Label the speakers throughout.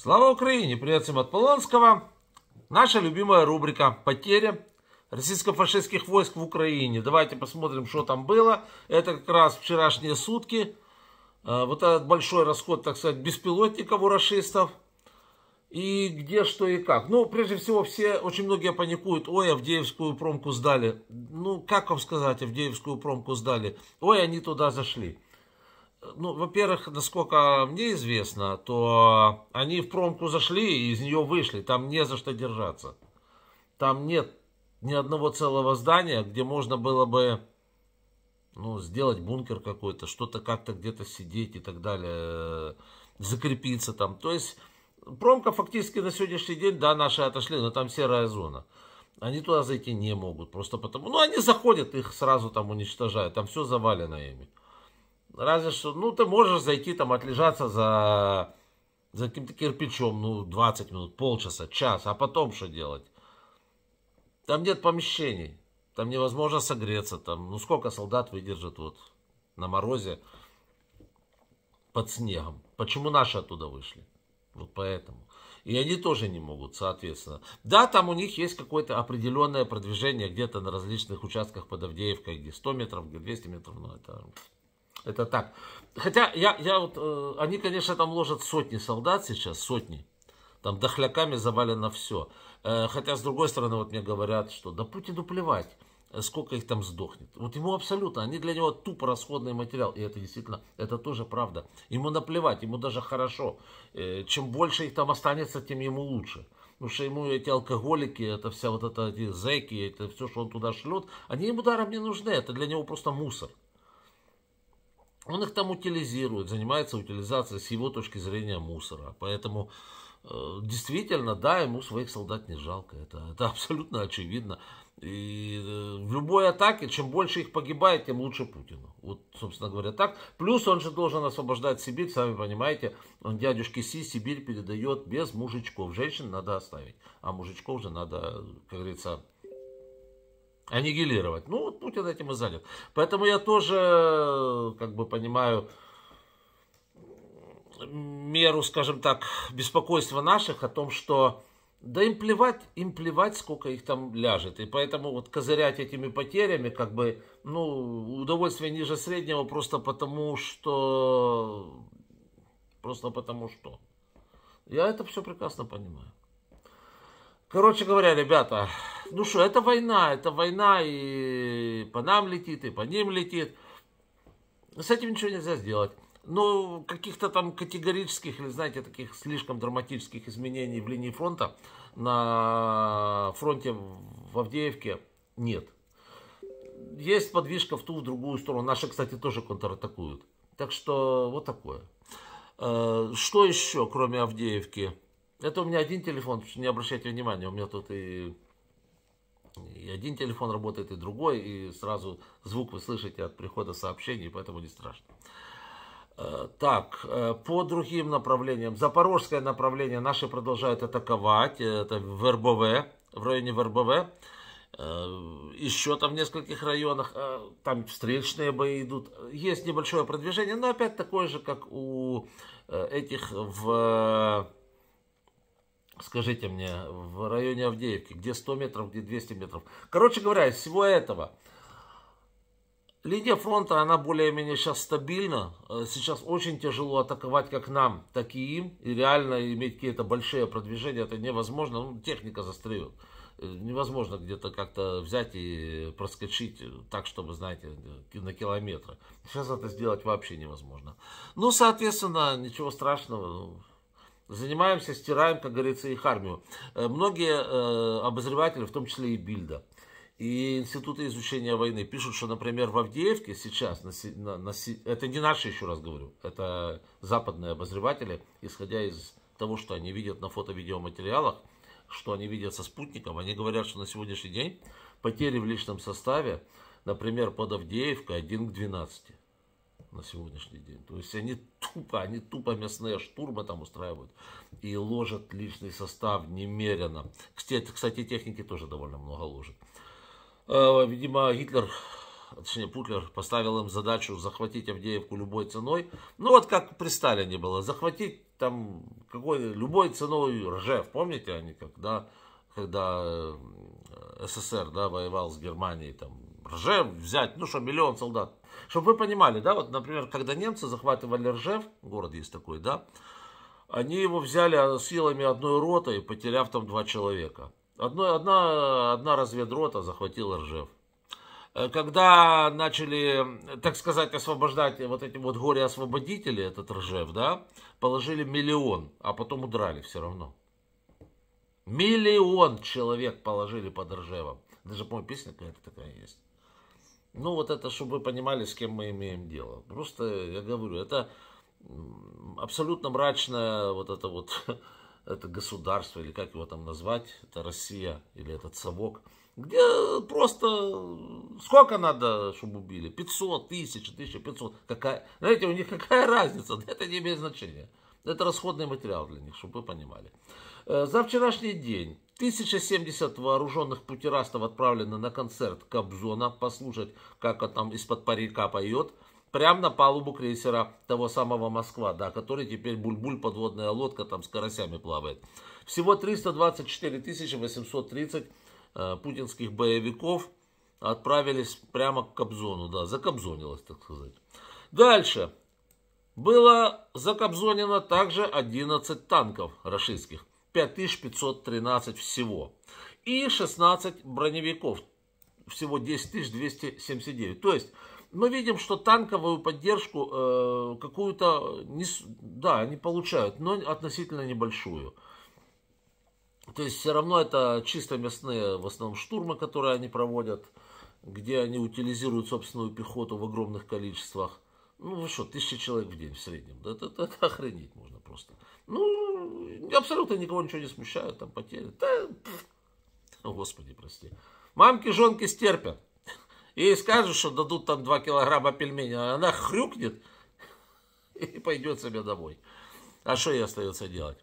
Speaker 1: Слава Украине! Привет всем от Полонского. Наша любимая рубрика «Потери российско-фашистских войск в Украине». Давайте посмотрим, что там было. Это как раз вчерашние сутки. Э, вот этот большой расход, так сказать, беспилотников у расистов. И где, что и как. Ну, прежде всего, все, очень многие паникуют. Ой, Авдеевскую промку сдали. Ну, как вам сказать, Авдеевскую промку сдали? Ой, они туда зашли ну, во-первых, насколько мне известно, то они в промку зашли и из нее вышли. Там не за что держаться. Там нет ни одного целого здания, где можно было бы ну, сделать бункер какой-то, что-то как-то где-то сидеть и так далее, э, закрепиться там. То есть промка фактически на сегодняшний день, да, наши отошли, но там серая зона. Они туда зайти не могут, просто потому... Ну, они заходят, их сразу там уничтожают, там все завалено ими. Разве что, ну, ты можешь зайти там отлежаться за, за каким-то кирпичом, ну, 20 минут, полчаса, час, а потом что делать? Там нет помещений, там невозможно согреться, там, ну, сколько солдат выдержит вот на морозе под снегом? Почему наши оттуда вышли? Вот поэтому. И они тоже не могут, соответственно. Да, там у них есть какое-то определенное продвижение где-то на различных участках под Авдеевкой, где 100 метров, где 200 метров, но это это так. Хотя я, я вот, э, они, конечно, там ложат сотни солдат сейчас, сотни. Там дохляками завалено все. Э, хотя, с другой стороны, вот мне говорят, что да Путину плевать, э, сколько их там сдохнет. Вот ему абсолютно, они для него тупо расходный материал. И это действительно, это тоже правда. Ему наплевать, ему даже хорошо. Э, чем больше их там останется, тем ему лучше. Потому что ему эти алкоголики, это вся вот эта эти зэки, это все, что он туда шлет, они ему даром не нужны. Это для него просто мусор. Он их там утилизирует, занимается утилизацией с его точки зрения мусора. Поэтому э, действительно, да, ему своих солдат не жалко. Это, это абсолютно очевидно. И э, в любой атаке, чем больше их погибает, тем лучше Путину. Вот, собственно говоря, так. Плюс он же должен освобождать Сибирь, сами понимаете. Он дядюшке Си Сибирь передает без мужичков. Женщин надо оставить, а мужичков же надо, как говорится, аннигилировать. Ну, вот Путин этим и занят. Поэтому я тоже, как бы, понимаю меру, скажем так, беспокойства наших о том, что да им плевать, им плевать, сколько их там ляжет. И поэтому вот козырять этими потерями, как бы, ну, удовольствие ниже среднего просто потому, что... Просто потому что. Я это все прекрасно понимаю. Короче говоря, ребята, ну что, это война, это война, и по нам летит, и по ним летит. С этим ничего нельзя сделать. Но каких-то там категорических или, знаете, таких слишком драматических изменений в линии фронта на фронте в Авдеевке нет. Есть подвижка в ту, в другую сторону. Наши, кстати, тоже контратакуют. Так что вот такое. Э, что еще, кроме Авдеевки? Это у меня один телефон, не обращайте внимания, у меня тут и и один телефон работает, и другой, и сразу звук вы слышите от прихода сообщений, поэтому не страшно. Э, так, э, по другим направлениям. Запорожское направление наши продолжают атаковать. Это в РБВ, в районе ВРБВ. Э, еще там в нескольких районах, там встречные бои идут. Есть небольшое продвижение, но опять такое же, как у этих в скажите мне, в районе Авдеевки, где 100 метров, где 200 метров. Короче говоря, из всего этого линия фронта, она более-менее сейчас стабильна. Э, сейчас очень тяжело атаковать как нам, так и им. И реально иметь какие-то большие продвижения, это невозможно. Ну, техника застреет. Э, невозможно где-то как-то взять и проскочить э, так, чтобы, знаете, на километры. Сейчас это сделать вообще невозможно. Ну, соответственно, ничего страшного. Ну, занимаемся, стираем, как говорится, их армию. Э, многие э, обозреватели, в том числе и Бильда, и институты изучения войны пишут, что, например, в Авдеевке сейчас, на, на, на, это не наши, еще раз говорю, это западные обозреватели, исходя из того, что они видят на фото-видеоматериалах, что они видят со спутником, они говорят, что на сегодняшний день потери в личном составе, например, под Авдеевкой 1 к 12 на сегодняшний день. То есть они тупо, они тупо мясные штурмы там устраивают и ложат личный состав немерено. Кстати, кстати техники тоже довольно много ложат. Э, видимо, Гитлер а, точнее Путлер поставил им задачу захватить Авдеевку любой ценой. Ну вот как при Сталине было, захватить там какой, любой ценой Ржев, помните они, когда, когда э, СССР да, воевал с Германией, там Ржев взять, ну что, миллион солдат чтобы вы понимали, да, вот, например, когда немцы захватывали Ржев, город есть такой, да, они его взяли а, силами одной роты, потеряв там два человека. Одно, одна, одна разведрота захватила Ржев. Э, когда начали, так сказать, освобождать вот эти вот горе-освободители, этот Ржев, да, положили миллион, а потом удрали все равно. Миллион человек положили под Ржевом. Даже, по-моему, песня какая-то такая есть. Ну, вот это, чтобы вы понимали, с кем мы имеем дело. Просто, я говорю, это абсолютно мрачное вот это вот это государство, или как его там назвать, это Россия, или этот совок, где просто сколько надо, чтобы убили? 500, 1000, 1500, какая, знаете, у них какая разница, это не имеет значения. Это расходный материал для них, чтобы вы понимали. Э, за вчерашний день 1070 вооруженных путерастов отправлены на концерт Кобзона, послушать, как он там из-под парика поет, прямо на палубу крейсера того самого Москва, да, который теперь буль-буль, подводная лодка там с карасями плавает. Всего 324 830 э, путинских боевиков отправились прямо к Кобзону, да, закобзонилось, так сказать. Дальше. Было закобзонено также 11 танков российских. 5513 всего. И 16 броневиков, всего 10279. То есть мы видим, что танковую поддержку э, какую-то, да, они получают, но относительно небольшую. То есть все равно это чисто мясные в основном штурмы, которые они проводят, где они утилизируют собственную пехоту в огромных количествах. Ну, вы что, тысяча человек в день в среднем. Да, это, это, охренеть можно просто. Ну, абсолютно никого ничего не смущают, там потери. Да, Господи, прости. Мамки, жонки стерпят. Ей скажут, что дадут там 2 килограмма пельменей, а она хрюкнет и пойдет себе домой. А что ей остается делать?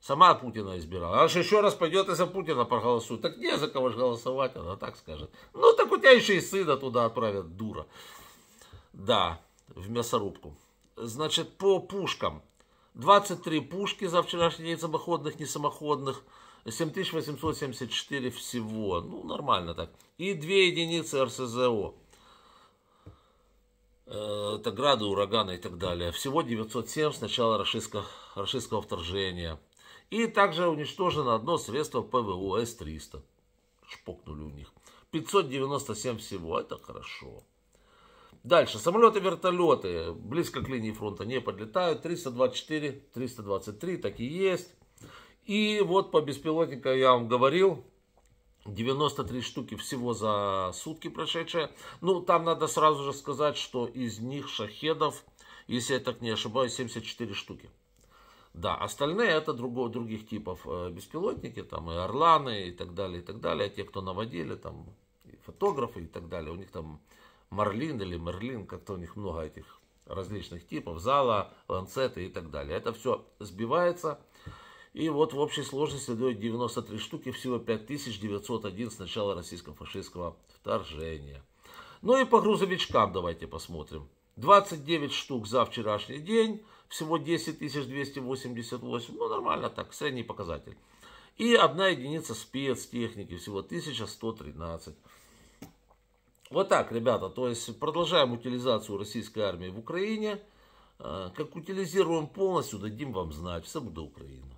Speaker 1: Сама Путина избирала. Она же еще раз пойдет и за Путина проголосует. Так не за кого же голосовать, она так скажет. Ну, так у тебя еще и сына туда отправят, дура. Да в мясорубку. Значит, по пушкам. 23 пушки за вчерашний день самоходных, не самоходных. 7874 всего. Ну, нормально так. И 2 единицы РСЗО. Э, это грады, ураганы и так далее. Всего 907 с начала российского, вторжения. И также уничтожено одно средство ПВО С-300. Шпокнули у них. 597 всего. Это хорошо. Дальше. Самолеты, вертолеты близко к линии фронта не подлетают. 324, 323, так и есть. И вот по беспилотникам я вам говорил, 93 штуки всего за сутки прошедшие. Ну, там надо сразу же сказать, что из них шахедов, если я так не ошибаюсь, 74 штуки. Да, остальные это другого, других типов э, беспилотники, там и орланы и так далее, и так далее. А те, кто наводили, там и фотографы и так далее, у них там Марлин или Мерлин, как-то у них много этих различных типов, зала, ланцеты и так далее. Это все сбивается. И вот в общей сложности дает 93 штуки, всего 5901 с начала российско-фашистского вторжения. Ну и по грузовичкам давайте посмотрим. 29 штук за вчерашний день, всего 10288, ну нормально так, средний показатель. И одна единица спецтехники, всего 1113. Вот так, ребята, то есть продолжаем утилизацию российской армии в Украине. Э, как утилизируем полностью, дадим вам знать. Все буде Україна.